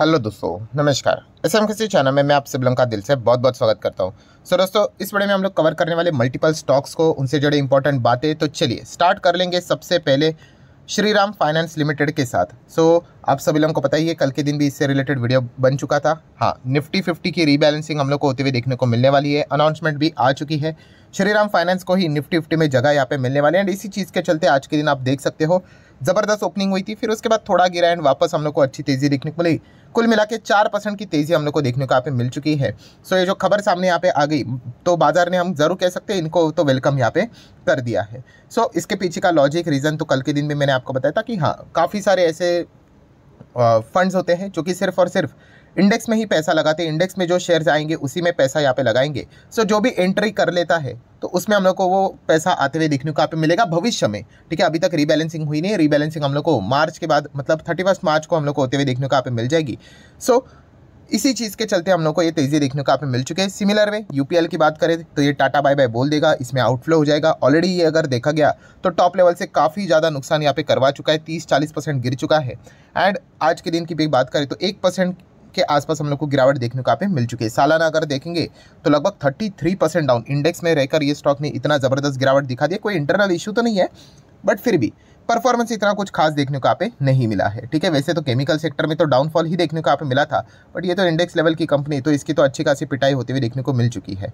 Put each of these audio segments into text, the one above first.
hello दोस्तों नमस्कार S M किसी चैनल में मैं आप सब का दिल से बहुत बहुत स्वागत करता हूं सो so, दोस्तों इस वीडियो में हम लोग कवर करने वाले मल्टीपल स्टॉक्स को उनसे जुड़े इंपॉर्टेंट बातें तो चलिए स्टार्ट कर लेंगे सबसे पहले श्रीराम फाइनेंस लिमिटेड के साथ सो so, आप सभी लोगों को पता ही है कल के दिन भी इससे रिलेटेड वीडियो बन चुका था हाँ निफ्टी फिफ्टी की रीबैलेंसिंग हम लोग को होते हुए देखने को मिलने वाली है अनाउंसमेंट भी आ चुकी है श्रीराम फाइनेंस को ही निफ्टी फिफ्टी में जगह यहाँ पे मिलने वाली है एंड इसी चीज़ के चलते आज के दिन आप देख सकते हो ज़बरदस्त ओपनिंग हुई थी फिर उसके बाद थोड़ा गिरा एंड वापस हम लोग को अच्छी तेज़ी देखने को मिली कुल मिला के चार परसेंट की तेज़ी हम लोग को देखने को यहाँ पे मिल चुकी है सो ये जो खबर सामने यहाँ पे आ गई तो बाज़ार ने हम ज़रूर कह सकते हैं इनको तो वेलकम यहाँ पे कर दिया है सो इसके पीछे का लॉजिक रीज़न तो कल के दिन भी मैंने आपको बताया था कि हाँ काफ़ी सारे ऐसे फंड्स होते हैं जो कि सिर्फ और सिर्फ इंडेक्स में ही पैसा लगाते इंडेक्स में जो शेयर्स आएंगे उसी में पैसा यहाँ पे लगाएंगे सो जो भी एंट्री कर लेता है तो उसमें हम लोग को वो पैसा आते हुए देखने को आप मिलेगा भविष्य में ठीक है अभी तक रीबैलेंसिंग हुई नहीं है रीबैलेंसिंग हम लोग को मार्च के बाद मतलब थर्टी मार्च को हम लोग को होते हुए देखने को आप मिल जाएगी सो इसी चीज़ के चलते हम लोग को ये तेज़ी देखने को आप मिल चुके हैं सिमिलर वे यूपीएल की बात करें तो ये टाटा बाय बाय बोल देगा इसमें आउटफ्लो हो जाएगा ऑलरेडी ये अगर देखा गया तो टॉप लेवल से काफ़ी ज़्यादा नुकसान यहाँ पे करवा चुका है तीस चालीस परसेंट गिर चुका है एंड आज के दिन की भी बात करें तो एक परसेंट के आसपास हम लोग को गिरावट देखने को यहाँ पे मिल चुकी है सालाना अगर देखेंगे तो लगभग thirty three percent down index में रहकर ये स्टॉक ने इतना ज़बरदस्त गिरावट दिखा दिया कोई इंटरनल इशू तो नहीं है बट फिर भी परफॉर्मेंस इतना कुछ खास देखने को यहाँ नहीं मिला है ठीक है वैसे तो केमिकल सेक्टर में तो डाउनफॉल ही देखने को यहाँ मिला था बट ये तो इंडेक्स लेवल की कंपनी तो इसकी तो अच्छी खासी पिटाई होती हुई देखने को मिल चुकी है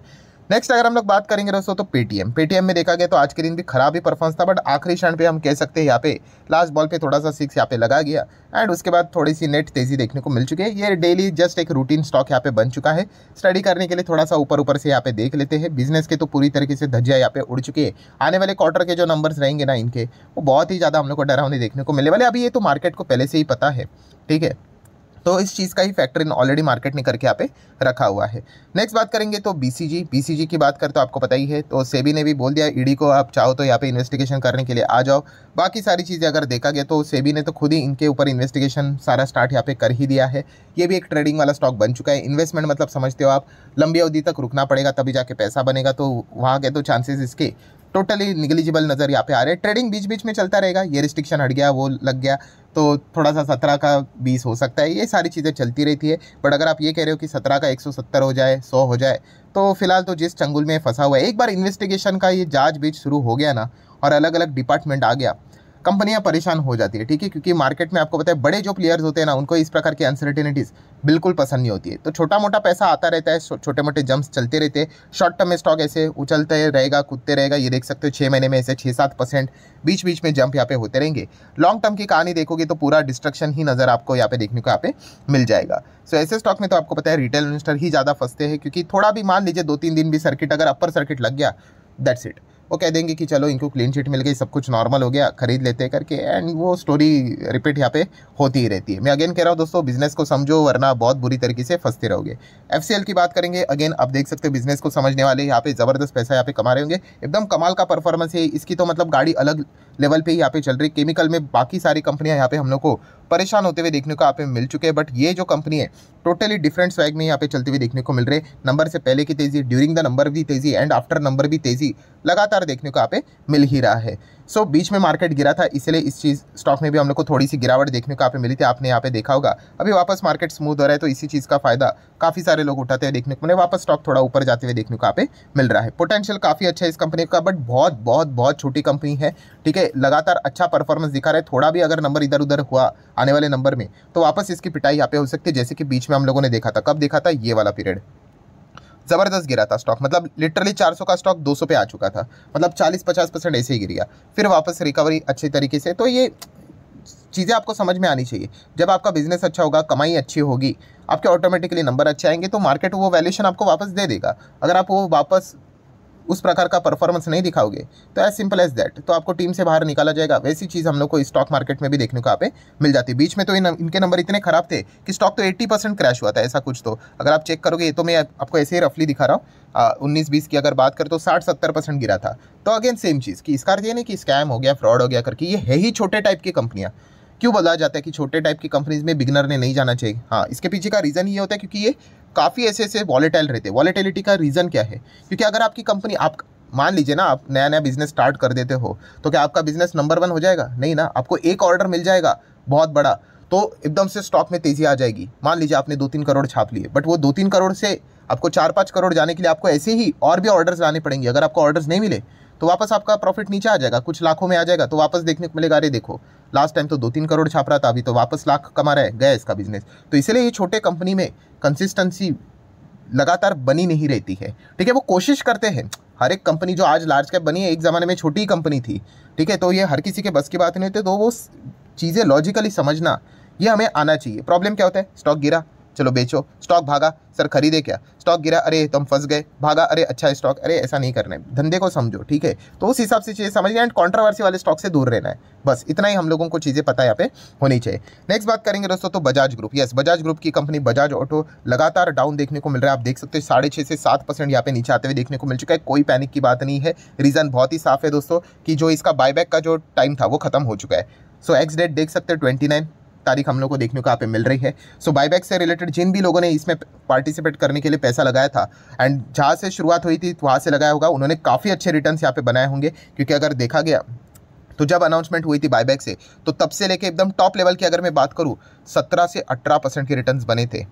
नेक्स्ट अगर हम लोग बात करेंगे दोस्तों तो पेटीएम पेटीएम में देखा गया तो आज के दिन भी खराब ही परफॉर्मेंस था बट आखिरी क्षण पे हम कह सकते हैं यहाँ पे लास्ट बॉल पे थोड़ा सा सिक्स यहाँ पे लगा गया एंड उसके बाद थोड़ी सी नेट तेजी देखने को मिल चुकी है ये डेली जस्ट एक रूटीन स्टॉक यहाँ पे बन चुका है स्टडी करने के लिए थोड़ा सा ऊपर ऊपर से यहाँ पे देख लेते हैं बिजनेस के तो पूरी तरीके से धज्जिया यहाँ पे उड़ चुकी है आने वाले क्वार्टर के जो नंबर्स रहेंगे ना इनके वो बहुत ही ज़्यादा हम लोग को डरावने देखने को मिलने वाले अभी ये तो मार्केट को पहले से ही पता है ठीक है तो इस चीज़ का ही फैक्टर इन ऑलरेडी मार्केट ने करके यहाँ पे रखा हुआ है नेक्स्ट बात करेंगे तो बीसीजी बीसीजी की बात कर तो आपको पता ही है तो सेबी ने भी बोल दिया ईडी को आप चाहो तो यहाँ पे इन्वेस्टिगेशन करने के लिए आ जाओ बाकी सारी चीज़ें अगर देखा गया तो सेबी ने तो खुद ही इनके ऊपर इन्वेस्टिगेशन सारा स्टार्ट यहाँ पे कर ही दिया है ये भी एक ट्रेडिंग वाला स्टॉक बन चुका है इन्वेस्टमेंट मतलब समझते हो आप लंबी अवधि तक रुकना पड़ेगा तभी जाके पैसा बनेगा तो वहाँ के तो चांसेस इसके टोटली निगलिजिबल नज़र यहाँ पे आ रहे हैं ट्रेडिंग बीच बीच में चलता रहेगा ये रिस्ट्रिक्शन हट गया वो लग गया तो थोड़ा सा सत्रह का बीस हो सकता है ये सारी चीज़ें चलती रहती है बट अगर आप ये कह रहे हो कि सत्रह का एक सौ सत्तर हो जाए सौ हो जाए तो फिलहाल तो जिस चंगुल में फंसा हुआ है एक बार इन्वेस्टिगेशन का ये जांच बीच शुरू हो गया ना और अलग अलग डिपार्टमेंट आ गया कंपनियां परेशान हो जाती है ठीक है क्योंकि मार्केट में आपको पता है बड़े जो प्लेयर्स होते हैं ना उनको इस प्रकार की अनसर्टेनिटीज़ बिल्कुल पसंद नहीं होती है तो छोटा मोटा पैसा आता रहता है छोटे मोटे जंप्स चलते रहते हैं शॉर्ट टर्म में स्टॉक ऐसे उछलते रहेगा कूदते रहेगा ये देख सकते हो छः महीने में ऐसे छः सात परसेंट बीच बीच में जंप यहाँ पे होते रहेंगे लॉन्ग टर्म की कहानी देखोगे तो पूरा डिस्ट्रक्शन ही नज़र आपको यहाँ पे देखने को यहाँ पे मिल जाएगा सो ऐसे स्टॉक में तो आपको पता है रिटेल इन्वेस्टर ही ज़्यादा फंसते हैं क्योंकि थोड़ा भी मान लीजिए दो तीन दिन भी सर्किट अगर अपर सर्किट लग गया दैट्स इट वो कह देंगे कि चलो इनको क्लीन चिट मिल गई सब कुछ नॉर्मल हो गया खरीद लेते करके एंड वो स्टोरी रिपीट यहाँ पे होती ही रहती है मैं अगेन कह रहा हूँ दोस्तों बिजनेस को समझो वरना बहुत बुरी तरीके से फंसते रहोगे एफ की बात करेंगे अगेन आप देख सकते हो बिजनेस को समझने वाले यहाँ पे ज़बरदस्त पैसा यहाँ पे कमा रहे होंगे एकदम कमाल का परफॉर्मेंस है इसकी तो मतलब गाड़ी अलग लेवल पर यहाँ पे चल रही केमिकल में बाकी सारी कंपनियाँ यहाँ पे हम लोग को परेशान होते हुए देखने को आप मिल चुके हैं बट ये जो कंपनी है टोटली डिफरेंट स्वैग में यहाँ पे चलते हुए देखने को मिल रहे नंबर से पहले की तेज़ी ड्यूरिंग द नंबर भी तेज़ी एंड आफ्टर नंबर भी तेज़ी लगातार देखने को आप मिल ही रहा है सो बीच में मार्केट गिरा था इसलिए इस चीज़ स्टॉक में भी हम लोग को थोड़ी सी गिरावट देखने को आप मिली थी आपने यहाँ पे देखा होगा अभी वापस मार्केट स्मूथ हो रहा है तो इसी चीज़ का फायदा काफ़ी सारे लोग उठाते हैं देखने को मैंने वापस स्टॉक थोड़ा ऊपर जाते हुए देखने को आप मिल रहा है पोटेंशियल काफ़ी अच्छा है इस कंपनी का बट बहुत बहुत बहुत छोटी कंपनी है ठीक है लगातार अच्छा परफॉर्मेंस दिखा रहा है थोड़ा भी अगर नंबर इधर उधर हुआ आने वाले नंबर में तो वापस इसकी पिटाई यहाँ पे हो सकती है जैसे कि बीच में हम लोगों ने देखा था कब देखा था ये वाला पीरियड ज़बरदस्त गिरा था स्टॉक मतलब लिटरली 400 का स्टॉक 200 पे आ चुका था मतलब 40-50 परसेंट ऐसे ही गिर गया फिर वापस रिकवरी अच्छे तरीके से तो ये चीज़ें आपको समझ में आनी चाहिए जब आपका बिजनेस अच्छा होगा कमाई अच्छी होगी आपके ऑटोमेटिकली नंबर अच्छे आएंगे तो मार्केट वो वैल्यूशन आपको वापस दे देगा अगर आप वो वापस उस प्रकार का परफॉर्मेंस नहीं दिखाओगे तो एज सिंपल एज दैट तो आपको टीम से बाहर निकाला जाएगा वैसी चीज़ हम लोग को स्टॉक मार्केट में भी देखने को आप मिल जाती है बीच में तो इन इनके नंबर इतने ख़राब थे कि स्टॉक तो एट्टी परसेंट क्रैश हुआ था ऐसा कुछ तो अगर आप चेक करोगे तो मैं आपको ऐसे ही रफली दिखा रहा हूँ उन्नीस बीस की अगर बात करें तो साठ सत्तर परसेंट गिरा था तो अगेन सेम चीज़ कि इसका अर्थ ये नहीं कि स्कैम हो गया फ्रॉड हो गया करके ये है ही छोटे टाइप की कंपनियाँ क्यों बोला जाता है कि छोटे टाइप की कंपनीज में बिगनर ने नहीं जाना चाहिए हाँ इसके पीछे का रीज़न ये होता है क्योंकि ये काफ़ी ऐसे ऐसे वॉलेटाइल रहते हैं वॉलेटिलिटी का रीज़न क्या है क्योंकि अगर आपकी कंपनी आप मान लीजिए ना आप नया नया बिजनेस स्टार्ट कर देते हो तो क्या आपका बिजनेस नंबर वन हो जाएगा नहीं ना आपको एक ऑर्डर मिल जाएगा बहुत बड़ा तो एकदम से स्टॉक में तेज़ी आ जाएगी मान लीजिए आपने दो तीन करोड़ छाप लिए बट वो दो तीन करोड़ से आपको चार पाँच करोड़ जाने के लिए आपको ऐसे ही और भी ऑर्डर्स लाने पड़ेंगे अगर आपको ऑर्डर्स नहीं मिले तो वापस आपका प्रॉफिट नीचे आ जाएगा कुछ लाखों में आ जाएगा तो वापस देखने को मिलेगा अरे देखो लास्ट टाइम तो दो तीन करोड़ छाप रहा था अभी तो वापस लाख कमा रहा है गया इसका बिजनेस तो इसलिए ये छोटे कंपनी में कंसिस्टेंसी लगातार बनी नहीं रहती है ठीक है वो कोशिश करते हैं हर एक कंपनी जो आज लार्ज कैप बनी है एक ज़माने में छोटी कंपनी थी ठीक है तो ये हर किसी के बस की बात नहीं होती तो वो चीज़ें लॉजिकली समझना ये हमें आना चाहिए प्रॉब्लम क्या होता है स्टॉक गिरा चलो बेचो स्टॉक भागा सर खरीदे क्या स्टॉक गिरा अरे तुम फंस गए भागा अरे अच्छा स्टॉक अरे ऐसा नहीं करना है धंधे को समझो ठीक है तो उस हिसाब से चीज़ें समझना एंड कॉन्ट्रोवर्सी वाले स्टॉक से दूर रहना है बस इतना ही हम लोगों को चीज़ें पता यहाँ पे होनी चाहिए नेक्स्ट बात करेंगे दोस्तों तो Bajaj group yes Bajaj group की कंपनी बजाज ऑटो लगातार डाउन देखने को मिल रहा है आप देख सकते हो साढ़े छः से सात परसेंट यहाँ पे नीचे आते हुए देखने को मिल चुका है कोई पैनिक की बात नहीं है रीज़न बहुत ही साफ है दोस्तों कि जो इसका बायबैक का जो टाइम था वो खत्म हो चुका है सो एक्स डेट देख सकते हो ट्वेंटी नाइन तारीख हम लोग को देखने को यहाँ पे मिल रही है सो बाईबैक से रिलेटेड जिन भी लोगों ने इसमें पार्टिसिपेट करने के लिए पैसा लगाया था एंड जहाँ से शुरुआत हुई थी वहाँ से लगाया होगा उन्होंने काफ़ी अच्छे रिटर्न यहाँ पे बनाए होंगे क्योंकि अगर देखा गया तो जब अनाउंसमेंट हुई थी बायबैक से तो तब से लेके एकदम टॉप लेवल की अगर मैं बात करूँ सत्रह से अठारह परसेंट के रिटर्न्स बने थे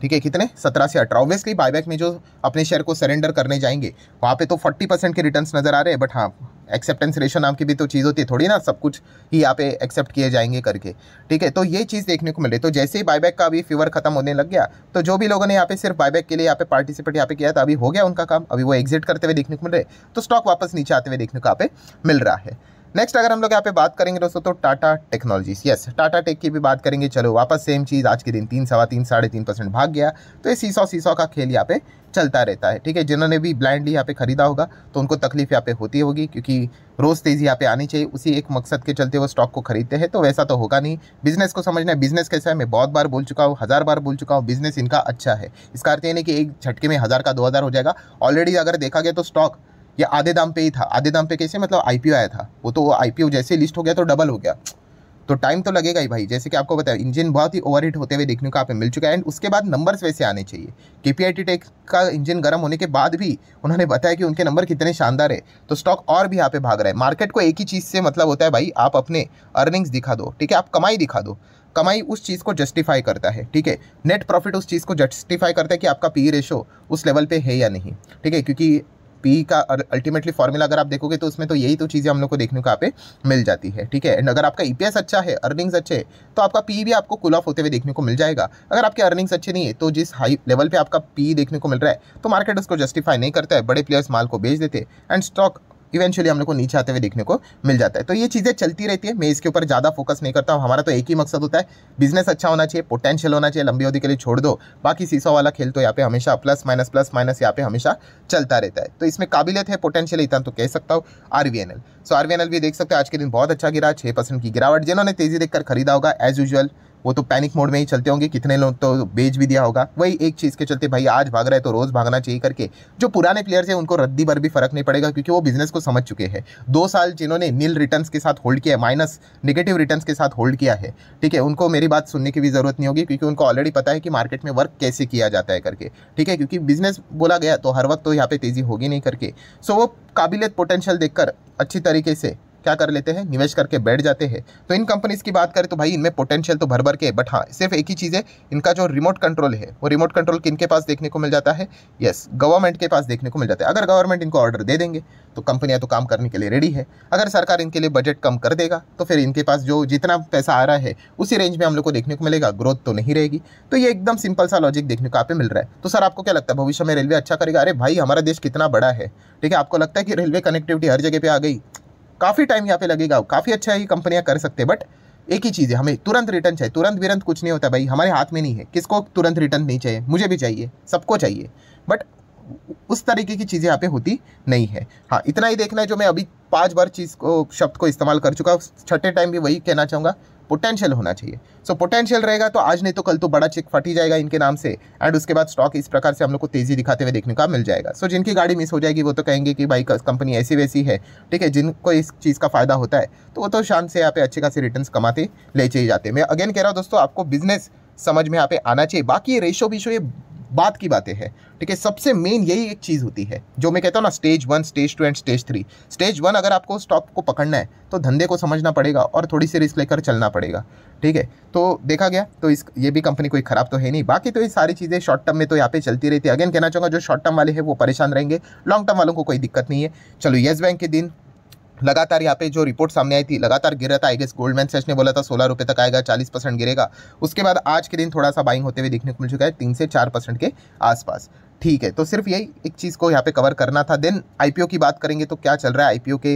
ठीक है कितने सत्रह से अठारह ऑब्वियसली बायबैक में जो अपने शेयर को सरेंडर करने जाएंगे वहाँ पे तो फोर्टी परसेंट के रिटर्न्स नज़र आ रहे हैं बट हाँ एक्सेप्टेंस रेशो नाम की भी तो चीज़ होती है थोड़ी ना सब कुछ ही यहाँ पे एक्सेप्ट किए जाएंगे करके ठीक है तो ये चीज़ देखने को मिले तो जैसे ही बायबैक का अभी फीवर खत्म होने लग गया तो जो भी लोगों ने यहाँ पे सिर्फ बायबैक के लिए यहाँ पे पार्टिसिपेट यहाँ पे किया था अभी हो गया उनका काम अभी वो एग्जिट करते हुए देखने को मिल रहे तो स्टॉक वापस नीचे आते हुए देखने को यहाँ पे मिल रहा है नेक्स्ट अगर हम लोग यहाँ पे बात करेंगे दोस्तों तो Tata technologies yes Tata tech की भी बात करेंगे चलो वापस सेम चीज़ आज के दिन तीन सवा तीन साढ़े तीन परसेंट भाग गया तो ये सीसौ सीसौ का खेल यहाँ पे चलता रहता है ठीक है जिन्होंने भी ब्लाइंडली यहाँ पे खरीदा होगा तो उनको तकलीफ यहाँ पे होती होगी क्योंकि रोज़ तेज़ी यहाँ पे आनी चाहिए उसी एक मकसद के चलते वो स्टॉक को खरीदते हैं तो वैसा तो होगा नहीं बिजनेस को समझना है बिजनेस कैसा है मैं बहुत बार बोल चुका हूँ हज़ार बार बोल चुका हूँ बिजनेस इनका अच्छा है इसका अर्थ ये नहीं कि एक झटके में हज़ार का दो हज़ार हो जाएगा ऑलरेडी अगर देखा गया तो स्टॉक ये आधे दाम पे ही था आधे दाम पे कैसे मतलब आई आया था वो तो आई जैसे लिस्ट हो गया तो डबल हो गया तो टाइम तो लगेगा ही भाई जैसे कि आपको बताया इंजन बहुत ही ओवर होते हुए देखने को आप मिल चुका है एंड उसके बाद नंबर्स वैसे आने चाहिए K P I T tech का इंजन गर्म होने के बाद भी उन्होंने बताया कि उनके नंबर कितने शानदार है तो स्टॉक और भी यहाँ पे भाग रहा है मार्केट को एक ही चीज़ से मतलब होता है भाई आप अपने अर्निंग्स दिखा दो ठीक है आप कमाई दिखा दो कमाई उस चीज़ को जस्टिफाई करता है ठीक है नेट प्रॉफिट उस चीज़ को जस्टिफाई करता है कि आपका पी रेशो e उस लेवल पे है या नहीं ठीक है क्योंकि पी का अल्टीमेटली फॉर्मूला अगर आप देखोगे तो उसमें तो यही तो चीज़ें हम लोग को देखने को यहाँ पे मिल जाती है ठीक है एंड अगर आपका ई e अच्छा है अर्निंग्स अच्छे है तो आपका पी भी आपको कुल ऑफ होते हुए देखने को मिल जाएगा अगर आपके अर्निंग्स अच्छे नहीं है तो जिस हाई लेवल पर आपका पी देखने को मिल रहा है तो मार्केट उसको जस्टिफाई नहीं करता है बड़े प्लेयर्स माल को बेच देते हैं एंड स्टॉक इवेंचुअली हम लोग को नीचे आते हुए देखने को मिल जाता है तो ये चीज़ें चलती रहती है मैं इसके ऊपर ज़्यादा फोकस नहीं करता हूँ हमारा तो एक ही मकसद होता है बिजनेस अच्छा होना चाहिए पोटेंशियल होना चाहिए लंबी अवधि के लिए छोड़ दो बाकी सीसो वाला खेल तो यहाँ पे हमेशा प्लस माइनस प्लस माइनस यहाँ पे हमेशा चलता रहता है तो इसमें काबिलियत है पोटेंशियल इतना तो कह सकता हूँ आर वी सो आर भी देख सकते हो आज के दिन बहुत अच्छा गिरा छः की गिरावट जिन्होंने तेज़ी देखकर खरीदा होगा एज यूजल वो तो पैनिक मोड में ही चलते होंगे कितने लोग तो बेच भी दिया होगा वही एक चीज़ के चलते भाई आज भाग रहे तो रोज़ भागना चाहिए करके जो पुराने प्लेयर्स हैं उनको रद्दी भर भी फर्क नहीं पड़ेगा क्योंकि वो बिजनेस को समझ चुके हैं दो साल जिन्होंने नील रिटर्न के साथ होल्ड किया माइनस निगेटिव रिटर्न के साथ होल्ड किया है ठीक है उनको मेरी बात सुनने की भी ज़रूरत नहीं होगी क्योंकि उनको ऑलरेडी पता है कि मार्केट में वर्क कैसे किया जाता है करके ठीक है क्योंकि बिजनेस बोला गया तो हर वक्त तो यहाँ पे तेज़ी होगी नहीं करके सो वो काबिलियत पोटेंशियल देखकर अच्छी तरीके से क्या कर लेते हैं निवेश करके बैठ जाते हैं तो इन कंपनीज की बात करें तो भाई इनमें पोटेंशियल तो भर भर के बट हाँ सिर्फ एक ही चीज़ है इनका जो रिमोट कंट्रोल है वो रिमोट कंट्रोल किन के पास देखने को मिल जाता है येस गवर्नमेंट के पास देखने को मिल जाता है अगर गवर्नमेंट इनको ऑर्डर दे देंगे तो कंपनियाँ तो काम करने के लिए रेडी है अगर सरकार इनके लिए बजट कम कर देगा तो फिर इनके पास जो जितना पैसा आ रहा है उसी रेंज में हम लोग को देखने को मिलेगा ग्रोथ तो नहीं रहेगी तो ये एकदम सिंपल सा लॉजिक देखने को आप मिल रहा है तो सर आपको क्या लगता है भविष्य में रेलवे अच्छा करेगा अरे भाई हमारा देश कितना बड़ा है ठीक है आपको लगता है कि रेलवे कनेक्टिविटी हर जगह पर आ गई काफ़ी टाइम यहाँ पे लगेगा काफ़ी अच्छा ये कंपनियाँ कर सकते बट एक ही चीज़ है हमें तुरंत रिटर्न चाहिए तुरंत विरंत कुछ नहीं होता भाई हमारे हाथ में नहीं है किसको तुरंत रिटर्न नहीं चाहिए मुझे भी चाहिए सबको चाहिए बट उस तरीके की चीज़ें यहाँ पे होती नहीं है हाँ इतना ही देखना है जो मैं अभी पांच बार चीज़ को शब्द को इस्तेमाल कर चुका हूँ छठे टाइम भी वही कहना चाहूँगा पोटेंशियल होना चाहिए सो so, पोटेंशियल रहेगा तो आज नहीं तो कल तो बड़ा चेक फट ही जाएगा इनके नाम से एंड उसके बाद स्टॉक इस प्रकार से हम लोग को तेजी दिखाते हुए देखने का मिल जाएगा सो so, जिनकी गाड़ी मिस हो जाएगी वो तो कहेंगे कि भाई कंपनी ऐसी वैसी है ठीक है जिनको इस चीज़ का फायदा होता है तो वो तो शान से यहाँ पे अच्छे खासे रिटर्न कमाते ले चले जाते मैं अगेन कह रहा हूँ दोस्तों आपको बिजनेस समझ में यहाँ पे आना चाहिए बाकी रेशो भी ये बात की बातें हैं ठीक है सबसे मेन यही एक चीज़ होती है जो मैं कहता हूँ ना stage one stage two and stage three stage one अगर आपको स्टॉक को पकड़ना है तो धंधे को समझना पड़ेगा और थोड़ी सी रिस्क लेकर चलना पड़ेगा ठीक है तो देखा गया तो इस ये भी कंपनी कोई ख़राब तो है नहीं बाकी तो ये सारी चीज़ें शॉर्ट टर्म में तो यहाँ पे चलती रहती है अगेन कहना चाहूँगा जो शॉर्ट टर्म वाले हैं वो परेशान रहेंगे लॉन्ग टर्म वालों को कोई दिक्कत नहीं है चलो येस बैंक के दिन लगातार यहाँ पे जो रिपोर्ट सामने आई थी लगातार गिर रहा था आई गेस गोल्डमैन सेच ने बोला था सोलह रुपये तक आएगा चालीस परसेंट गिरेगा उसके बाद आज के दिन थोड़ा सा बाइंग होते हुए देखने को मिल चुका है तीन से चार परसेंट के आसपास ठीक है तो सिर्फ यही एक चीज़ को यहाँ पे कवर करना था देन आईपीओ की बात करेंगे तो क्या चल रहा है आईपीओ के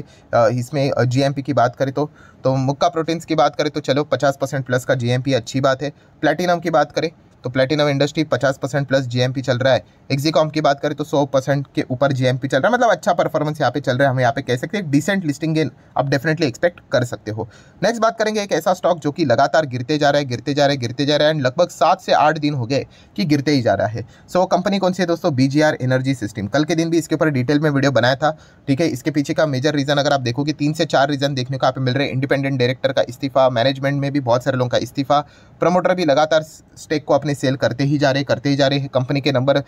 इसमें जीएमपी की बात करें तो तो मुक्का प्रोटीन्स की बात करें तो चलो पचास परसेंट प्लस का जीएमपी अच्छी बात है प्लेटिनम की बात करें तो platinum industry 50 percent plus GMP चल रहा है एक्जीकॉम की बात करें तो 100 परसेंट के ऊपर जीएमपी चल रहा है मतलब अच्छा परफॉर्मेंस यहाँ पे चल रहा है हम यहाँ पे कह सकते हैं डिसेंट लिस्टिंग गेन आप डेफिनेटली एक्सपेक्ट कर सकते हो नेक्स्ट बात करेंगे एक ऐसा स्टॉक जो कि लगातार गिरते जा रहा है गिरते जा रहे हैं गिरते जा रहे हैं एंड लगभग सात से आठ दिन हो गए कि गिरते ही जा रहा है सो so, कंपनी कौन सी है दोस्तों बी एनर्जी सिस्टम कल के दिन भी इसके ऊपर डिटेल में वीडियो बनाया था ठीक है इसके पीछे का मेजर रीज़न अगर आप देखोगे तीन से चार रीज़न देखने को आप मिल रहे हैं इंडिपेंडेंट डायरेक्टर का इस्तीफा मैनेजमेंट में भी बहुत सारे लोगों का इस्तीफा प्रमोटर भी लगातार स्टेक को अपने अपने सेल करते ही जा रहे करते ही जा रहे हैं कंपनी के नंबर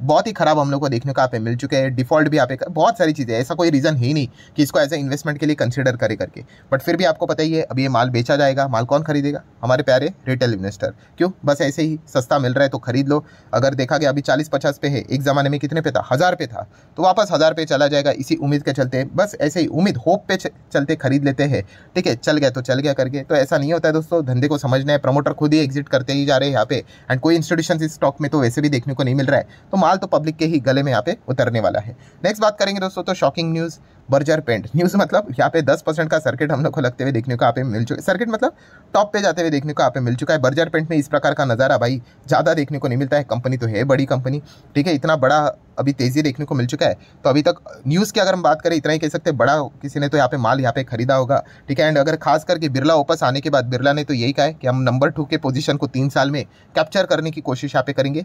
बहुत ही खराब हम लोग को देखने को आप मिल चुके हैं डिफॉल्ट भी आप बहुत सारी चीज़ें ऐसा कोई रीज़न ही नहीं कि इसको एज ए इन्वेस्टमेंट के लिए कंसिडर करे करके बट फिर भी आपको पता ही है अभी ये माल बेचा जाएगा माल कौन खरीदेगा हमारे प्यारे रिटेल इन्वेस्टर क्यों बस ऐसे ही सस्ता मिल रहा है तो खरीद लो अगर देखा गया अभी चालीस पचास पे है एक ज़माने में कितने पे था हज़ार पे था तो वापस हज़ार पे चला जाएगा इसी उम्मीद के चलते बस ऐसे ही उम्मीद होप पे चलते खरीद लेते हैं ठीक है चल गया तो चल गया करके तो ऐसा नहीं होता है दोस्तों धंधे को समझना है प्रमोटर खुद ही एग्जिट करते ही जा रहे हैं यहाँ पे एंड कोई इंस्टीट्यूशन इस स्टॉक में तो वैसे भी देखने को नहीं मिल रहा है तो माल तो पब्लिक के ही गले में यहाँ पे उतरने वाला है नेक्स्ट बात करेंगे दोस्तों तो shocking news Berger paint news मतलब यहाँ पे 10 परसेंट का सर्किट हम लोग को लगते हुए देखने को आप मिल चुका सर्किट मतलब टॉप पे जाते हुए देखने को आप मिल चुका है बर्जर पेंट में इस प्रकार का नज़ारा भाई ज़्यादा देखने को नहीं मिलता है कंपनी तो है बड़ी कंपनी ठीक है इतना बड़ा अभी तेज़ी देखने को मिल चुका है तो अभी तक न्यूज़ की अगर हम बात करें इतना ही कह सकते हैं बड़ा किसी ने तो यहाँ पे माल यहाँ पे खरीदा होगा ठीक है एंड अगर खास करके बिरला वापस आने के बाद बिरला ने तो यही कहा है कि हम नंबर टू के पोजिशन को तीन साल में कैप्चर करने की कोशिश यहाँ पे करेंगे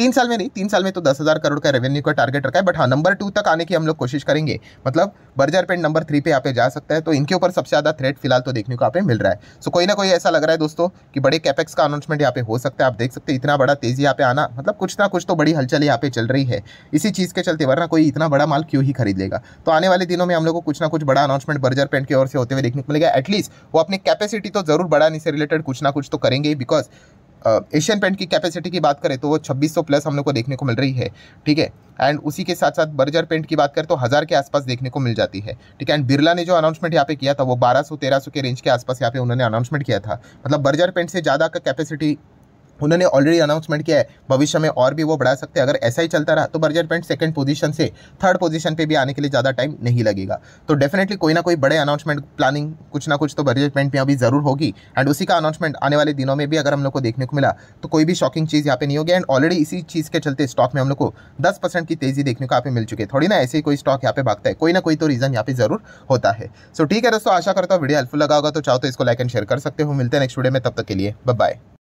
तीन साल में नहीं तीन साल में तो दस हज़ार करोड़ का रेवेन्यू का टारगेट रखा है बट हाँ नंबर टू तक आने की हम लोग कोशिश करेंगे मतलब बर्जर पेंट नंबर थ्री पे यहाँ पे जा सकता है तो इनके ऊपर सबसे ज़्यादा थ्रेट फिलहाल तो देखने को यहाँ पे मिल रहा है सो so, कोई ना कोई ऐसा लग रहा है दोस्तों कि बड़े कैपेक्स का अनाउंसमेंट यहाँ पे हो सकता है आप देख सकते हैं इतना बड़ा तेज़ी यहाँ पे आना मतलब कुछ ना कुछ तो बड़ी हलचल यहाँ पे चल रही है इसी चीज़ के चलते वरना कोई इतना बड़ा माल क्यों ही खरीद लेगा तो आने वाले दिनों में हम लोग को कुछ ना कुछ बड़ा अनाउंसमेंट बर्जर पेंट की ओर से होते हुए देखने को मिलेगा एटलीस्ट वो अपनी कैपेसिटी तो जरूर बढ़ाने से रिलेटेड कुछ ना कुछ तो करेंगे बिकॉज एशियन पेंट की कैपेसिटी की बात करें तो वो 2600 प्लस हम लोग को देखने को मिल रही है ठीक है एंड उसी के साथ साथ बर्जर पेंट की बात करें तो हज़ार के आसपास देखने को मिल जाती है ठीक है एंड बिरला ने जो अनाउंसमेंट यहाँ पे किया था वो 1200 1300 के रेंज के आसपास यहाँ पे उन्होंने अनाउंसमेंट किया था मतलब बर्जर पेंट से ज़्यादा का कैपेसिटी उन्होंने ऑलरेडी अनाउंसमेंट किया है भविष्य में और भी वो बढ़ा सकते हैं अगर ऐसा ही चलता रहा तो बर्जर पेंट सेकंड पोजीशन से थर्ड पोजीशन पे भी आने के लिए ज़्यादा टाइम नहीं लगेगा तो डेफिनेटली कोई ना कोई बड़े अनाउंसमेंट प्लानिंग कुछ ना कुछ तो बर्जर पेंट में अभी ज़रूर होगी एंड उसी का अनाउंसमेंट आने वाले दिनों में भी अगर हम लोग को देखने को मिला तो कोई भी शॉकिंग चीज़ यहाँ पे नहीं होगी एंड ऑलरेडी इसी चीज़ के चलते स्टॉक में हम लोग को दस की तेज़ी देखने को यहाँ पे मिल चुके थोड़ी ना ऐसे ही कोई स्टॉक यहाँ पे भागता है कोई ना कोई तो रीज़न यहाँ पे ज़रूर होता है सो ठीक है दोस्तों आशा करता हूँ वीडियो हेल्पफुल लगा होगा तो चाहो तो इसको लाइक एंड शेयर कर सकते हो मिलते हैं नेक्स्ट वीडियो में तब तक के लिए बाय